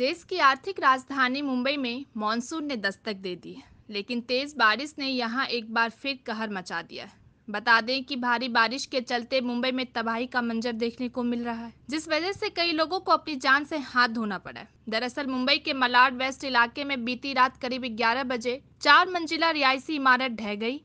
देश की आर्थिक राजधानी मुंबई में मानसून ने दस्तक दे दी है लेकिन तेज़ बारिश ने यहां एक बार फिर कहर मचा दिया है बता दें कि भारी बारिश के चलते मुंबई में तबाही का मंजर देखने को मिल रहा है जिस वजह से कई लोगों को अपनी जान से हाथ धोना पड़ा दरअसल मुंबई के मलाड वेस्ट इलाके में बीती रात करीब 11 बजे चार मंजिला रिहायशी इमारत ढह गई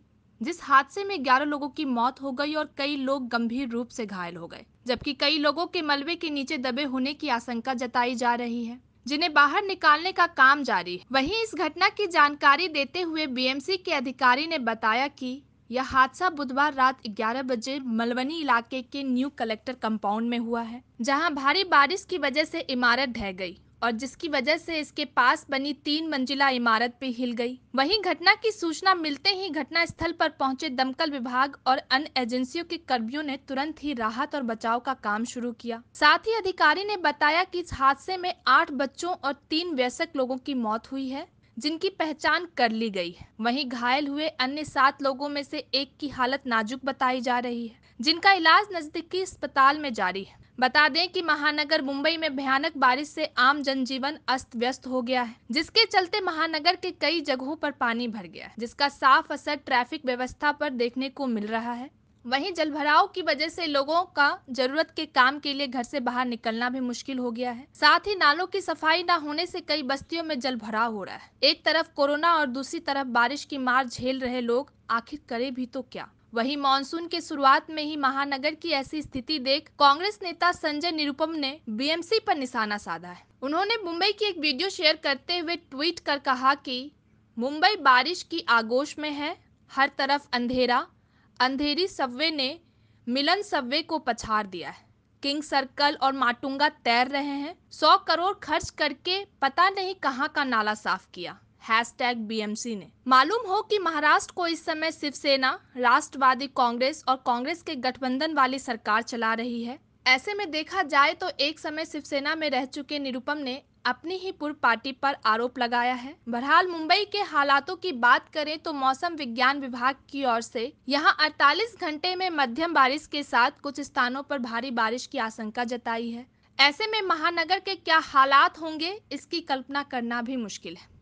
जिस हादसे में 11 लोगों की मौत हो गई और कई लोग गंभीर रूप से घायल हो गए जबकि कई लोगों के मलबे के नीचे दबे होने की आशंका जताई जा रही है जिन्हें बाहर निकालने का काम जारी है वहीं इस घटना की जानकारी देते हुए बीएमसी के अधिकारी ने बताया कि यह हादसा बुधवार रात 11 बजे मलवनी इलाके के न्यू कलेक्टर कंपाउंड में हुआ है जहां भारी बारिश की वजह से इमारत ढह गई और जिसकी वजह से इसके पास बनी तीन मंजिला इमारत भी हिल गई वहीं घटना की सूचना मिलते ही घटना स्थल पर पहुंचे दमकल विभाग और अन्य एजेंसियों के कर्मियों ने तुरंत ही राहत और बचाव का काम शुरू किया साथ ही अधिकारी ने बताया कि इस हादसे में आठ बच्चों और तीन वयस्क लोगों की मौत हुई है जिनकी पहचान कर ली गई है वहीं घायल हुए अन्य सात लोगों में से एक की हालत नाजुक बताई जा रही है जिनका इलाज नजदीकी अस्पताल में जारी है बता दें कि महानगर मुंबई में भयानक बारिश से आम जनजीवन अस्त व्यस्त हो गया है जिसके चलते महानगर के कई जगहों पर पानी भर गया है जिसका साफ असर ट्रैफिक व्यवस्था पर देखने को मिल रहा है वहीं जलभराव की वजह से लोगों का जरूरत के काम के लिए घर से बाहर निकलना भी मुश्किल हो गया है साथ ही नालों की सफाई न होने से कई बस्तियों में जलभराव हो रहा है एक तरफ कोरोना और दूसरी तरफ बारिश की मार झेल रहे लोग आखिर करे भी तो क्या वहीं मानसून के शुरुआत में ही महानगर की ऐसी स्थिति देख कांग्रेस नेता संजय निरुपम ने बीएमसी पर निशाना साधा है उन्होंने मुंबई की एक वीडियो शेयर करते हुए ट्वीट कर कहा कि मुंबई बारिश की आगोश में है हर तरफ अंधेरा अंधेरी सबवे ने मिलन सबवे को पछाड़ दिया है किंग सर्कल और माटुंगा तैर रहे हैं सौ करोड़ खर्च करके पता नहीं कहाँ का नाला साफ किया हैशटैग बीएमसी ने मालूम हो कि महाराष्ट्र को इस समय शिवसेना राष्ट्रवादी कांग्रेस और कांग्रेस के गठबंधन वाली सरकार चला रही है ऐसे में देखा जाए तो एक समय शिवसेना में रह चुके निरुपम ने अपनी ही पूर्व पार्टी पर आरोप लगाया है बहरहाल मुंबई के हालातों की बात करें तो मौसम विज्ञान विभाग की ओर से यहां 48 घंटे में मध्यम बारिश के साथ कुछ स्थानों पर भारी बारिश की आशंका जताई है ऐसे में महानगर के क्या हालात होंगे इसकी कल्पना करना भी मुश्किल है